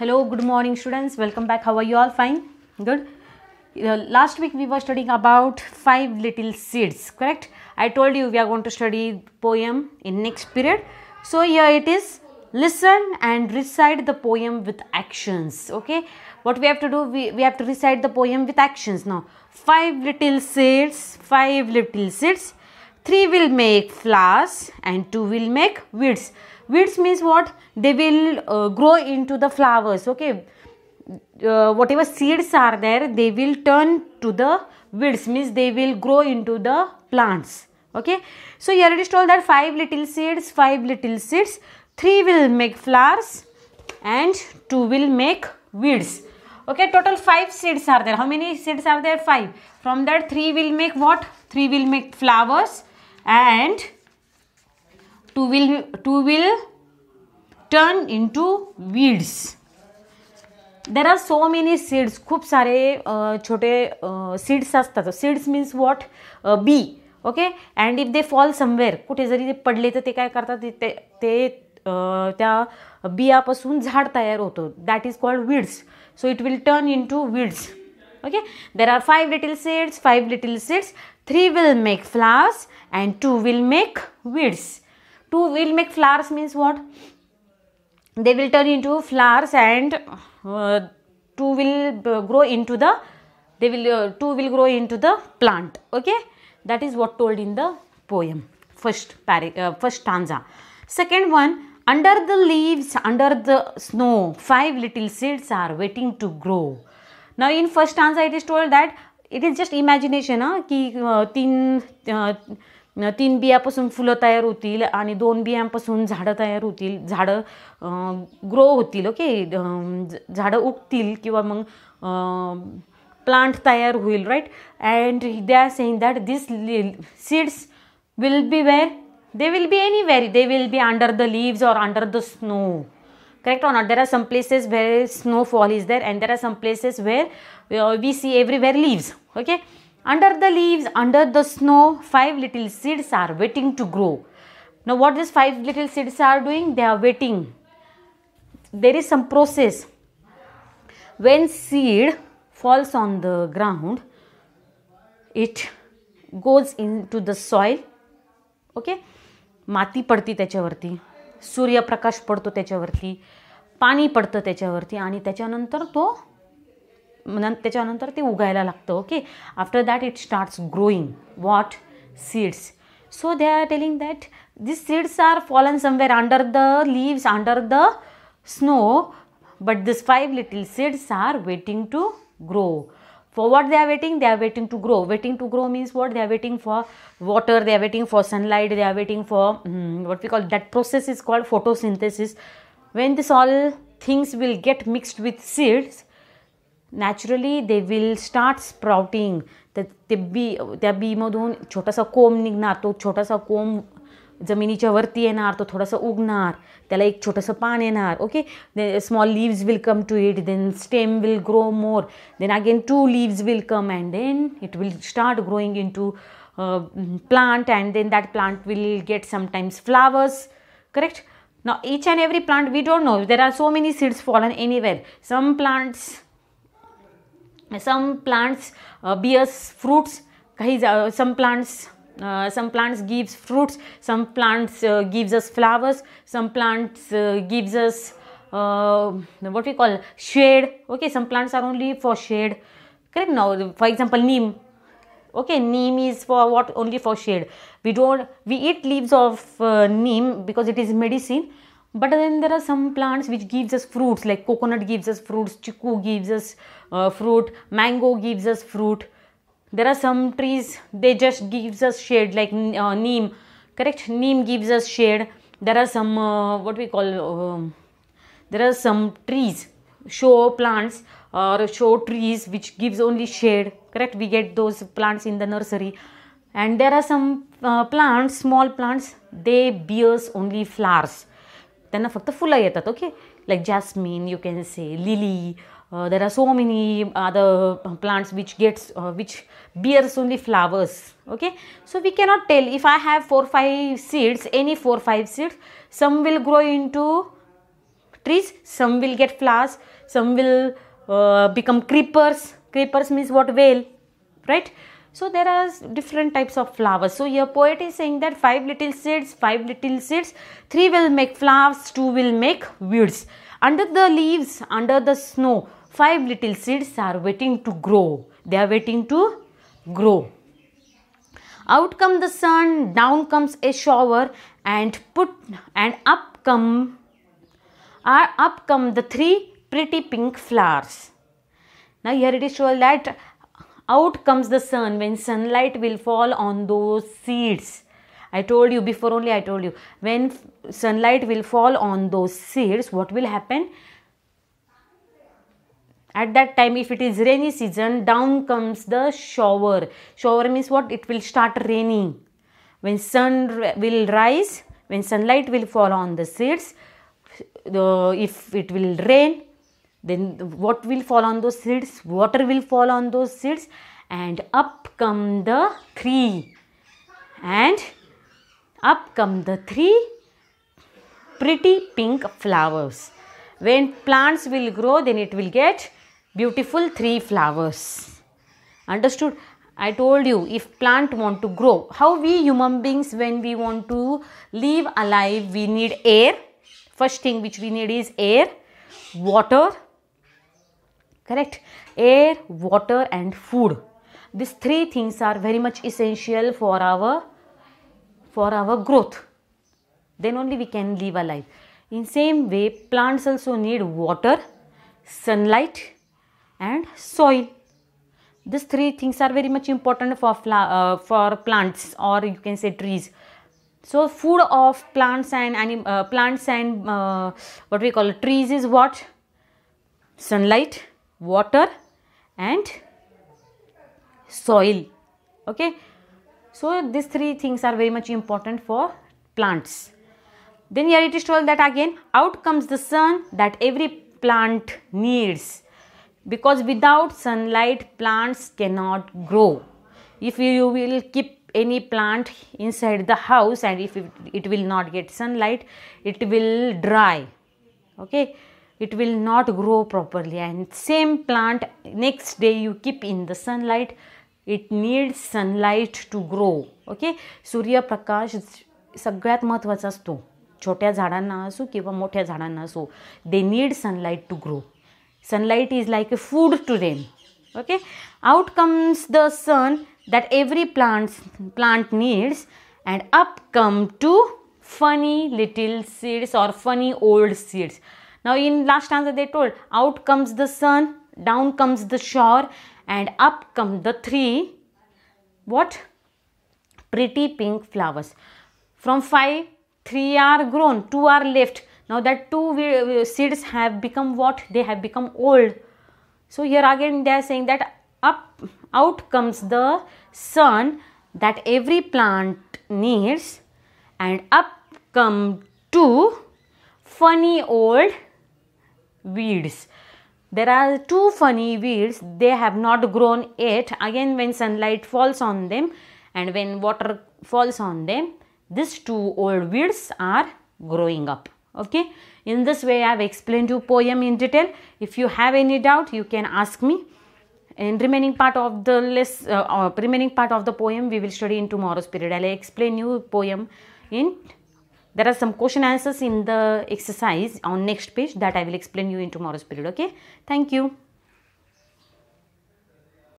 hello good morning students welcome back how are you all fine good uh, last week we were studying about five little seeds correct i told you we are going to study poem in next period so here it is listen and recite the poem with actions okay what we have to do we, we have to recite the poem with actions now five little seeds five little seeds three will make flowers and two will make weeds weeds means what they will uh, grow into the flowers okay uh, whatever seeds are there they will turn to the weeds means they will grow into the plants okay so here it is told that five little seeds five little seeds three will make flowers and two will make weeds okay total five seeds are there how many seeds are there five from that three will make what three will make flowers and two will two will turn into weeds there are so many seeds खूप सारे छोटे seeds असतात seeds means what be okay and if they fall somewhere कुठे जरी ते पडले तर ते काय करतात ते ते त्या बियापासून झाड तयार होतं that is called weeds so it will turn into weeds okay there are five little seeds five little seeds three will make flowers and two will make weeds two will make flowers means what they will turn into flowers and uh, two will uh, grow into the they will uh, two will grow into the plant okay that is what told in the poem first uh, first stanza second one under the leaves under the snow five little seeds are waiting to grow now in first stanza it is told that it is just imagination huh? ki, uh, teen, uh, तीन बियापासून फुलं तयार होतील आणि दोन बियांपासून झाडं तयार होतील झाडं ग्रो होतील ओके झाडं उगतील किंवा मग प्लांट तयार होईल right and they are saying that this seeds will be where they will be anywhere they will be under the leaves or under the snow correct or there are some places where snow fall is there and there are some places where we see every everywhere leaves okay Under the leaves, under the snow, five little seeds are waiting to grow. Now, what these five little seeds are doing? They are waiting. There is some process. When seed falls on the ground, it goes into the soil. Okay okay? माती पडती त्याच्यावरती सूर्यप्रकाश पडतो त्याच्यावरती पाणी पडतं त्याच्यावरती आणि त्याच्यानंतर तो न त्याच्यानंतर ते उगायला लागतं okay after that it starts growing what seeds so they are telling that this seeds are fallen somewhere under the leaves under the snow but this five little seeds are waiting to grow for what they are waiting they are waiting to grow waiting to grow means what they are waiting for water they are waiting for sunlight they are waiting for hmm, what we call that process is called photosynthesis when this all things will get mixed with seeds naturally they will start sprouting ते त्या बीमधून छोटासा कोंब निघणार तो छोटासा कोंब जमिनीच्या वरती येणार तो थोडासा उगणार त्याला एक छोटंसं पान येणार okay small leaves will come to it then stem will grow more then again two leaves will come and then it will start growing in plant and then that plant will get sometimes flowers correct now each and every plant we don't know there are so many seeds fallen anywhere some plants some plants uh, bears fruits uh, some plants uh, some plants gives fruits some plants uh, gives us flowers some plants gives us what we call shade okay some plants are only for shade correct now for example neem okay neem is for what only for shade we don't we eat leaves of neem because it is medicine but then there are some plants which gives us fruits like coconut gives us fruits chiku gives us uh, fruit mango gives us fruit there are some trees they just gives us shade like uh, neem correct neem gives us shade there are some uh, what we call um, there are some trees show plants or show trees which gives only shade correct we get those plants in the nursery and there are some uh, plants small plants they bears only flowers त्यांना फक्त फुलं येतात okay like jasmine you can say lily there are so many other plants which gets which bears only flowers okay so we cannot tell if I have four five seeds any four five seeds some will grow into trees some will get flowers some will uh, become creepers creepers means what whale right so there are different types of flowers. So your poet is saying that five little seeds, five little seeds, three will make flowers, two will make weeds. Under the leaves, under the snow, five little seeds are waiting to grow. They are waiting to grow. Out come the sun, down comes a shower, and put and up come are uh, up come the three pretty pink flowers. Now here it is shown that out comes the sun when sunlight will fall on those seeds i told you before only i told you when sunlight will fall on those seeds what will happen at that time if it is rainy season down comes the shower shower means what it will start raining when sun will rise when sunlight will fall on the seeds the, if it will rain then what will fall on those seeds? Water will fall on those seeds and up come the three. And up come the three pretty pink flowers. When plants will grow then it will get beautiful three flowers. Understood? I told you if plant want to grow, how we human beings when we want to live alive we need air. First thing which we need is air, water correct air water and food these three things are very much essential for our for our growth then only we can live alive in same way plants also need water sunlight and soil these three things are very much important for uh, for plants or you can say trees so food of plants and anim, uh, plants and uh, what we call trees is what sunlight water and soil okay so these three things are very much important for plants then here it is told that again out comes the sun that every plant needs because without sunlight plants cannot grow if you will keep any plant inside the house and if it, it will not get sunlight it will dry okay it will not grow properly and same plant next day you keep in the sunlight it needs sunlight to grow okay surya prakash sagyat mahatvacha asto chotya jhadanna asu kiwa mothya jhadanna asu they need sunlight to grow sunlight is like a food to them okay out comes the sun that every plant plant needs and up come two funny little seeds or funny old seeds now in last stanza they told out comes the sun, down comes the shore and up come the three what? Pretty pink flowers. From five, three are grown, two are left. Now that two seeds have become what? They have become old. So here again they are saying that up out comes the sun that every plant needs and up come two funny old weeds. There are two funny weeds, they have not grown yet. Again, when sunlight falls on them and when water falls on them, these two old weeds are growing up. Okay, in this way, I have explained you poem in detail. If you have any doubt, you can ask me. In remaining part of the list, uh, uh, remaining part of the poem, we will study in tomorrow's period. I'll explain you poem in there are some question answers in the exercise on next page that I will explain you in tomorrow's period okay thank you